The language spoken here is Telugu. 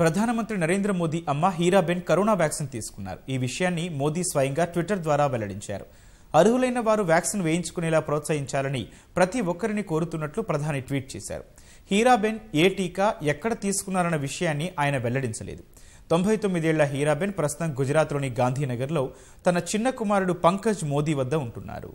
ప్రధానమంత్రి నరేంద్ర మోదీ అమ్మ హీరాబెన్ కరోనా వ్యాక్సిన్ తీసుకున్నారు ఈ విషయాన్ని మోదీ స్వయంగా ట్విట్టర్ ద్వారా వెల్లడించారు అర్హులైన వారు వ్యాక్సిన్ వేయించుకునేలా ప్రోత్సహించాలని ప్రతి ఒక్కరిని కోరుతున్నట్లు ప్రధాని ట్వీట్ చేశారు హీరాబెన్ ఏ టీకా ఎక్కడ తీసుకున్నారన్న విషయాన్ని ఆయన వెల్లడించలేదు తొంభై తొమ్మిదేళ్ల హీరాబెన్ ప్రస్తుతం గుజరాత్లోని గాంధీనగర్లో తన చిన్న కుమారుడు పంకజ్ మోదీ వద్ద ఉంటున్నారు